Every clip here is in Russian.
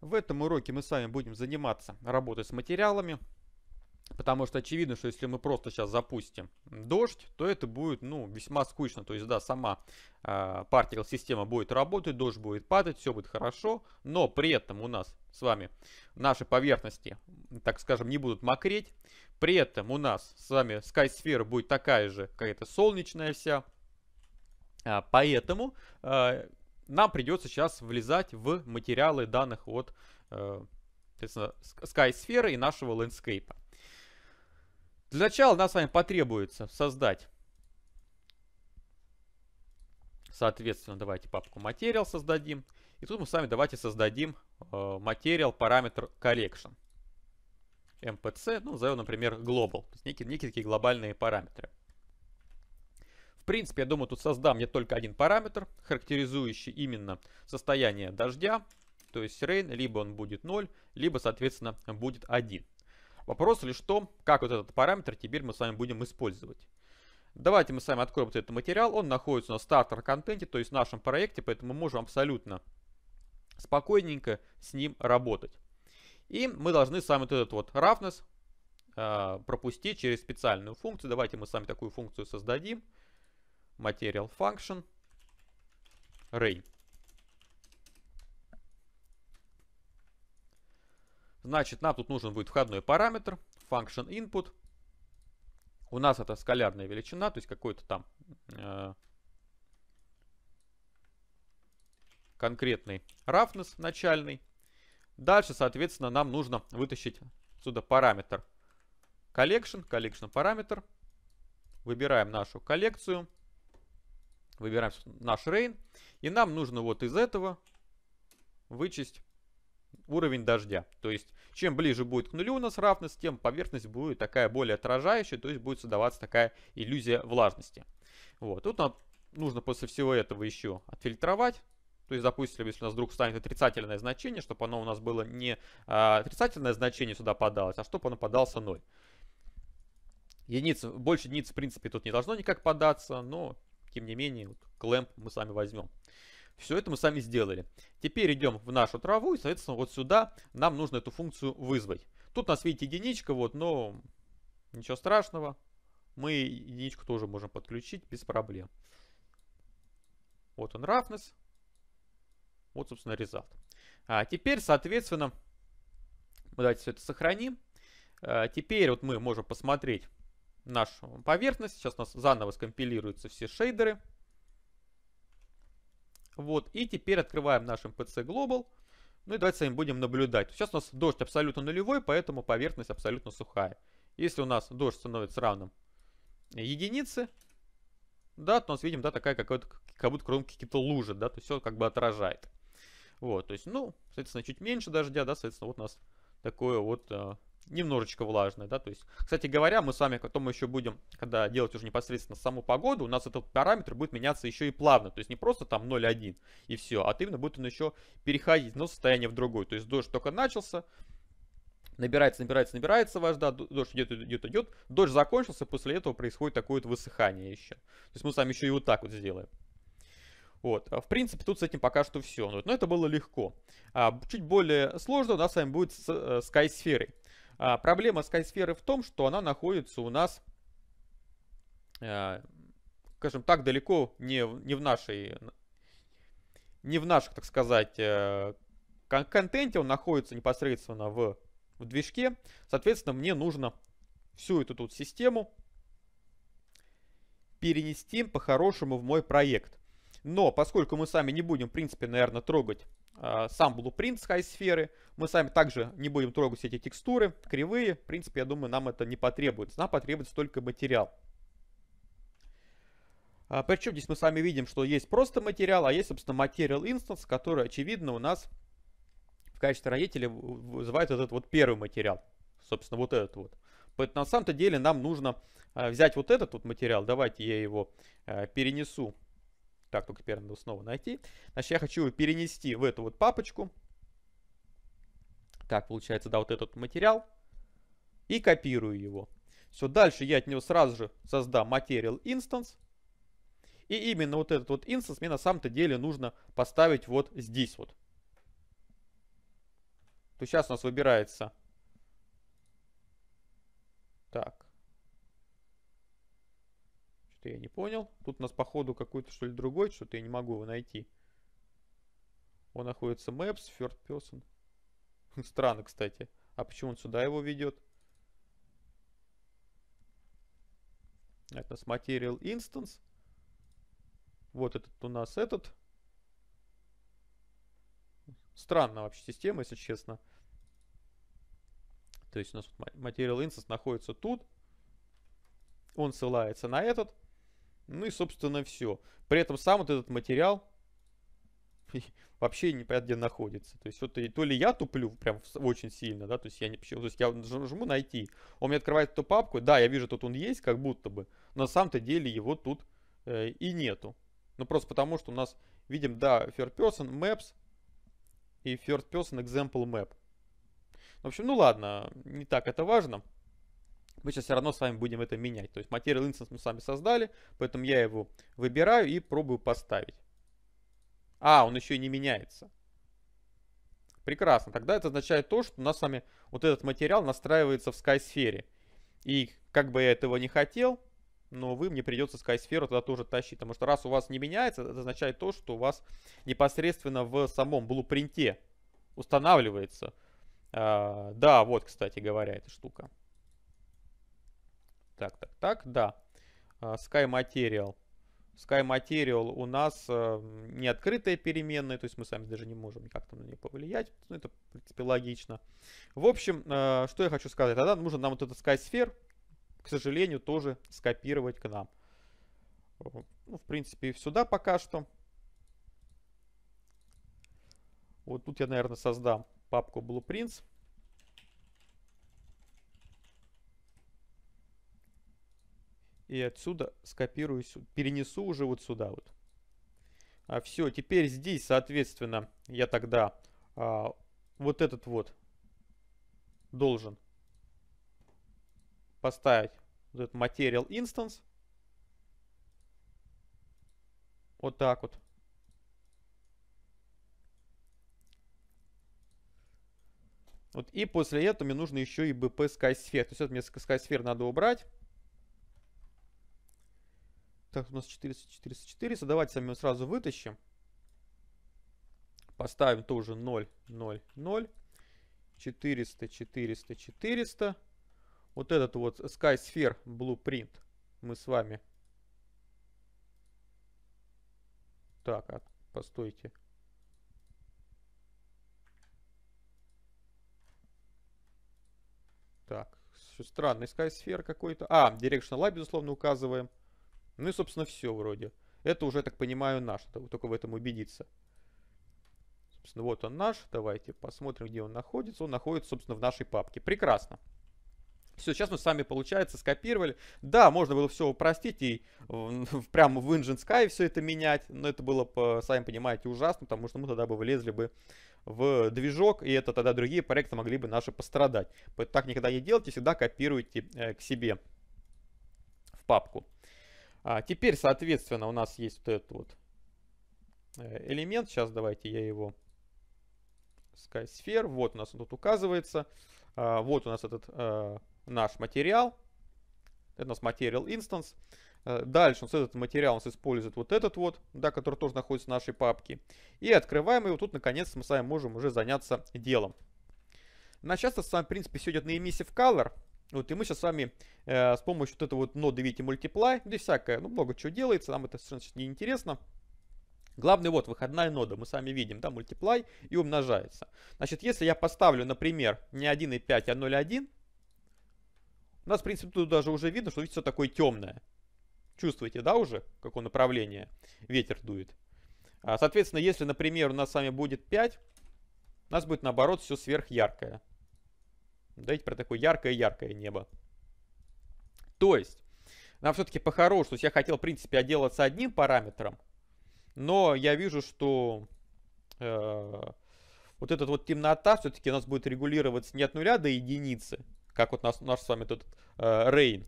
В этом уроке мы с вами будем заниматься работой с материалами, потому что очевидно, что если мы просто сейчас запустим дождь, то это будет ну, весьма скучно. То есть да, сама э, система будет работать, дождь будет падать, все будет хорошо, но при этом у нас с вами наши поверхности, так скажем, не будут мокреть. При этом у нас с вами скайсфера будет такая же, какая-то солнечная вся, а, Поэтому а, нам придется сейчас влезать в материалы данных от э, Sky сферы и нашего лендскейпа. Для начала нам с вами потребуется создать, соответственно, давайте папку материал создадим. И тут мы с вами давайте создадим э, материал параметр collection. MPC, ну, назовем, например, global, то есть некие, некие такие глобальные параметры принципе, я думаю, тут создам я только один параметр, характеризующий именно состояние дождя, то есть rain, либо он будет 0, либо, соответственно, будет 1. Вопрос лишь в том, как вот этот параметр теперь мы с вами будем использовать. Давайте мы с вами откроем вот этот материал. Он находится на стартер-контенте, то есть в нашем проекте, поэтому мы можем абсолютно спокойненько с ним работать. И мы должны сами вот этот вот roughness а, пропустить через специальную функцию. Давайте мы сами такую функцию создадим. Material Function. Rain. Значит, нам тут нужен будет входной параметр. Function input. У нас это скалярная величина, то есть какой-то там э, конкретный roughness начальный. Дальше, соответственно, нам нужно вытащить отсюда параметр collection, collection параметр. Выбираем нашу коллекцию. Выбираем наш rain. И нам нужно вот из этого вычесть уровень дождя. То есть, чем ближе будет к нулю у нас равность, тем поверхность будет такая более отражающая, то есть будет создаваться такая иллюзия влажности. Вот, тут нам нужно после всего этого еще отфильтровать. То есть, допустим, если у нас вдруг станет отрицательное значение, чтобы оно у нас было не а, отрицательное значение сюда подалось, а чтобы оно подался 0. Единица, больше единицы, в принципе, тут не должно никак податься, но тем не менее, вот, клэмп мы сами возьмем. Все это мы сами сделали. Теперь идем в нашу траву и, соответственно, вот сюда нам нужно эту функцию вызвать. Тут у нас, видите, единичка, вот, но ничего страшного. Мы единичку тоже можем подключить без проблем. Вот он roughness. Вот, собственно, результат. А теперь, соответственно, давайте все это сохраним. А теперь вот мы можем посмотреть нашу поверхность. Сейчас у нас заново скомпилируются все шейдеры. Вот, и теперь открываем наш MPC Global. Ну и давайте с вами будем наблюдать. Сейчас у нас дождь абсолютно нулевой, поэтому поверхность абсолютно сухая. Если у нас дождь становится равным единице, да, то у нас видим, да, такая какая-то, как будто кромки какие-то лужи, да, то есть все как бы отражает. Вот, то есть, ну, соответственно, чуть меньше дождя, да, соответственно, вот у нас такое вот э, немножечко влажная, да, то есть, кстати говоря, мы с вами потом еще будем, когда делать уже непосредственно саму погоду, у нас этот параметр будет меняться еще и плавно, то есть не просто там 0,1 и все, а именно будет он еще переходить, но состояние в другое, то есть дождь только начался, набирается, набирается, набирается вода, дождь идет, идет, идет, дождь закончился, после этого происходит такое вот высыхание еще, то есть мы с вами еще и вот так вот сделаем. Вот. А в принципе, тут с этим пока что все. Но это было легко. А, чуть более сложно у нас с вами будет с, э, с Sky сферой. А, проблема Skysphere в том, что она находится у нас, э, скажем так, далеко не, не в нашей, не в наших, так сказать, э, кон контенте, он находится непосредственно в, в движке. Соответственно, мне нужно всю эту тут систему перенести по-хорошему в мой проект. Но поскольку мы сами не будем, в принципе, наверное, трогать а, сам блупринт Sky сферы. Мы сами также не будем трогать эти текстуры, кривые. В принципе, я думаю, нам это не потребуется. Нам потребуется только материал. А, Причем здесь мы сами видим, что есть просто материал, а есть, собственно, материал инстанс, который, очевидно, у нас в качестве родителя вызывает этот вот первый материал. Собственно, вот этот вот. Поэтому на самом-то деле нам нужно а, взять вот этот вот материал. Давайте я его перенесу так, только теперь надо снова найти. Значит, я хочу перенести в эту вот папочку. Так, получается, да, вот этот материал. И копирую его. Все, дальше я от него сразу же создам материал instance. И именно вот этот вот инстанс мне на самом-то деле нужно поставить вот здесь вот. То сейчас у нас выбирается. Так что я не понял. Тут у нас походу какой-то что ли другой, что-то я не могу его найти. Он находится Maps, Third Person. Странно, кстати. А почему он сюда его ведет? Это с Material Instance. Вот этот у нас этот. Странная вообще система, если честно. То есть у нас Material Instance находится тут. Он ссылается на этот. Ну и, собственно, все. При этом сам вот этот материал вообще непонятно где находится. То есть вот и то ли я туплю прям очень сильно, да, то есть я не почему, то есть я жму найти, он мне открывает эту папку, да, я вижу, тут он есть, как будто бы, но на самом-то деле его тут э, и нету. Ну просто потому, что у нас видим, да, third person maps и third person example map. В общем, ну ладно, не так это важно мы сейчас все равно с вами будем это менять. То есть материал инстанс мы сами создали, поэтому я его выбираю и пробую поставить. А, он еще и не меняется. Прекрасно. Тогда это означает то, что у нас с вами вот этот материал настраивается в SkySphere. И как бы я этого не хотел, но вы мне придется SkySphere тогда тоже тащить. Потому что раз у вас не меняется, это означает то, что у вас непосредственно в самом блупринте устанавливается. А, да, вот, кстати говоря, эта штука. Так, так, так, да. А, Sky Material. Sky Material у нас э, не открытая переменная, то есть мы сами даже не можем никак там на нее повлиять. Ну, это, в принципе, логично. В общем, э, что я хочу сказать. Тогда нужно нам вот этот Sky Sphere, к сожалению, тоже скопировать к нам. Ну, в принципе, сюда пока что. Вот тут я, наверное, создам папку Blueprints. и отсюда скопирую, перенесу уже вот сюда вот. А все, теперь здесь, соответственно, я тогда а, вот этот вот должен поставить вот этот material instance. Вот так вот. Вот, и после этого мне нужно еще и BP SkySphere. То есть это мне SkySphere надо убрать. Так, у нас 400, 400, 400. Давайте мы сразу вытащим. Поставим тоже 0, 0, 0. 400, 400, 400. Вот этот вот Sky Sphere Blueprint мы с вами... Так, а, постойте. Так, странный Sky Sphere какой-то. А, Directional Light, безусловно, указываем. Ну и, собственно, все вроде. Это уже, так понимаю, наш. Только в этом убедиться. Собственно, вот он наш. Давайте посмотрим, где он находится. Он находится, собственно, в нашей папке. Прекрасно. Все, сейчас мы сами, получается, скопировали. Да, можно было все упростить и э, прямо в Engine Sky все это менять, но это было, по, сами понимаете, ужасно, потому что мы тогда бы влезли бы в движок, и это тогда другие проекты могли бы наши пострадать. Так никогда не делайте, всегда копируйте э, к себе в папку. А теперь, соответственно, у нас есть вот этот вот э, элемент. Сейчас давайте я его... SkySphere. Вот у нас он тут указывается. А, вот у нас этот а, наш материал. Это у нас Material Instance. Э, дальше вот этот материал у нас использует вот этот вот, да, который тоже находится в нашей папке. И открываем его. Тут, наконец, мы с вами можем уже заняться делом. На сейчас с вами, в принципе, все идет на emissive color. Вот, и мы сейчас с вами э, с помощью вот этого вот ноды видите мультиплай, ну, здесь всякое, ну, много чего делается, нам это совершенно неинтересно. Главный вот, выходная нода, мы сами видим, да, мультиплай и умножается. Значит, если я поставлю, например, не 1,5, а 0,1, у нас, в принципе, тут даже уже видно, что видите, все такое темное. Чувствуете, да, уже, какое направление ветер дует. А, соответственно, если, например, у нас с вами будет 5, у нас будет, наоборот, все сверхяркое. Давайте про такое яркое-яркое небо. То есть, нам все-таки похорош, то есть я хотел, в принципе, отделаться одним параметром, но я вижу, что э, вот эта вот темнота все-таки у нас будет регулироваться не от нуля до единицы, как вот нас, наш с вами тут э, Rain.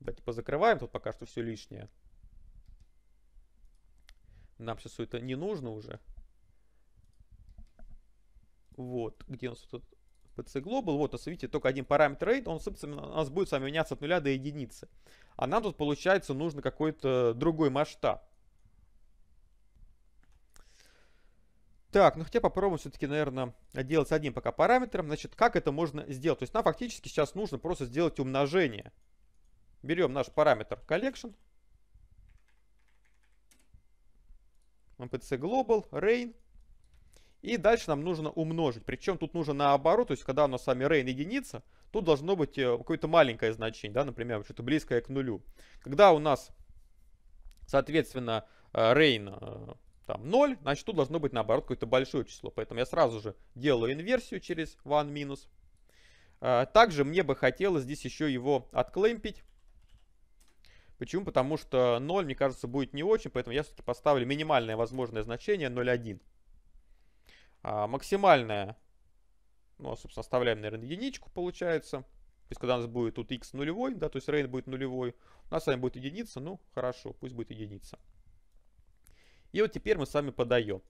Давайте позакрываем, тут пока что все лишнее. Нам сейчас все это не нужно уже. Вот, где у нас тут PC Global, вот, а то есть, только один параметр rate, он, собственно, у нас будет с вами меняться от нуля до единицы. А нам тут, получается, нужно какой-то другой масштаб. Так, ну хотя попробуем все-таки, наверное, делать с одним пока параметром. Значит, как это можно сделать? То есть нам фактически сейчас нужно просто сделать умножение. Берем наш параметр collection. MPC Global, Rain. И дальше нам нужно умножить. Причем тут нужно наоборот, то есть когда у нас с вами rain единица, тут должно быть э, какое-то маленькое значение, да, например, что-то близкое к нулю. Когда у нас, соответственно, э, rain э, там 0, значит тут должно быть наоборот какое-то большое число. Поэтому я сразу же делаю инверсию через one минус. Также мне бы хотелось здесь еще его отклемпить. Почему? Потому что 0, мне кажется, будет не очень, поэтому я все-таки поставлю минимальное возможное значение 0,1. А, максимальная, ну, а, собственно, оставляем, наверное, единичку получается. То есть, когда у нас будет тут x нулевой, да, то есть рейн будет нулевой, у нас с вами будет единица, ну, хорошо, пусть будет единица. И вот теперь мы с вами подаем.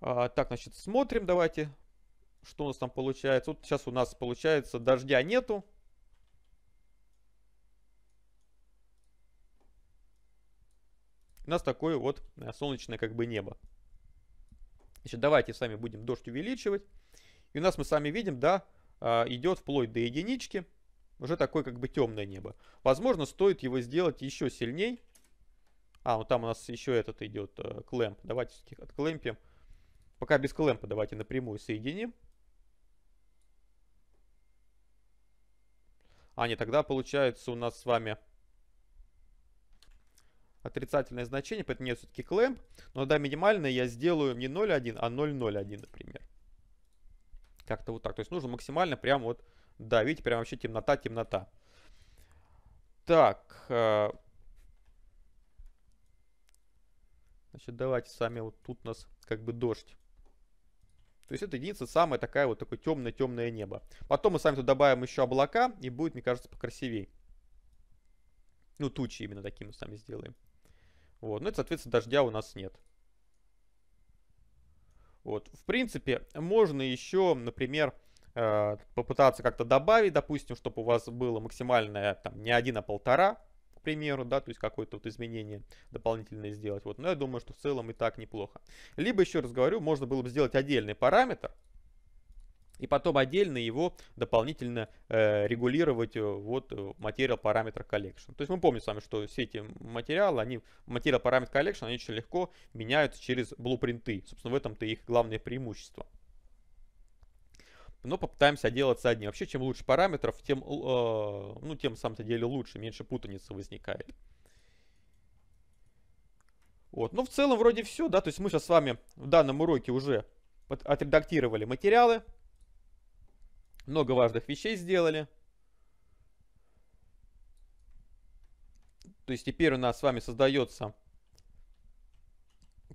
А, так, значит, смотрим, давайте, что у нас там получается. Вот сейчас у нас получается дождя нету, у нас такое вот э, солнечное как бы небо. Значит, давайте сами будем дождь увеличивать. И у нас мы сами видим, да, а, идет вплоть до единички. Уже такое как бы темное небо. Возможно, стоит его сделать еще сильней. А, ну там у нас еще этот идет э, клемп. Давайте все-таки отклемпим. Пока без клемпа давайте напрямую соединим. А, не, тогда получается у нас с вами отрицательное значение, поэтому нет все-таки clamp, Но да, минимальное я сделаю не 0,1, а 0,01, например. Как-то вот так. То есть нужно максимально прям вот давить, прям вообще темнота, темнота. Так. Э, значит, давайте сами вот тут у нас как бы дождь. То есть это единица самая такая вот такое темное-темное небо. Потом мы сами тут добавим еще облака, и будет, мне кажется, покрасивей. Ну, тучи именно такими мы сами сделаем. Вот. Ну и, соответственно, дождя у нас нет. Вот. В принципе, можно еще, например, э, попытаться как-то добавить, допустим, чтобы у вас было максимальное там не один, а полтора, к примеру, да, то есть какое-то вот изменение дополнительное сделать. Вот, но я думаю, что в целом и так неплохо. Либо, еще раз говорю, можно было бы сделать отдельный параметр, и потом отдельно его дополнительно э, регулировать э, вот э, материал параметр collection. То есть мы помним с вами, что все эти материалы, они, материал параметр collection, они очень легко меняются через блупринты. Собственно, в этом-то их главное преимущество. Но попытаемся отделаться одним. Вообще, чем лучше параметров, тем, ну, тем, на самом-то деле, лучше, меньше путаницы возникает. Вот. Ну, в целом, вроде все, да, то есть мы сейчас с вами в данном уроке уже отредактировали материалы, много важных вещей сделали. То есть теперь у нас с вами создается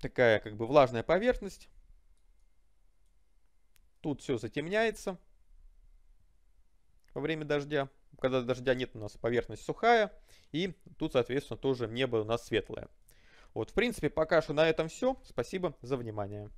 такая как бы влажная поверхность. Тут все затемняется во время дождя. Когда дождя нет, у нас поверхность сухая. И тут, соответственно, тоже небо у нас светлое. Вот, в принципе, пока что на этом все. Спасибо за внимание.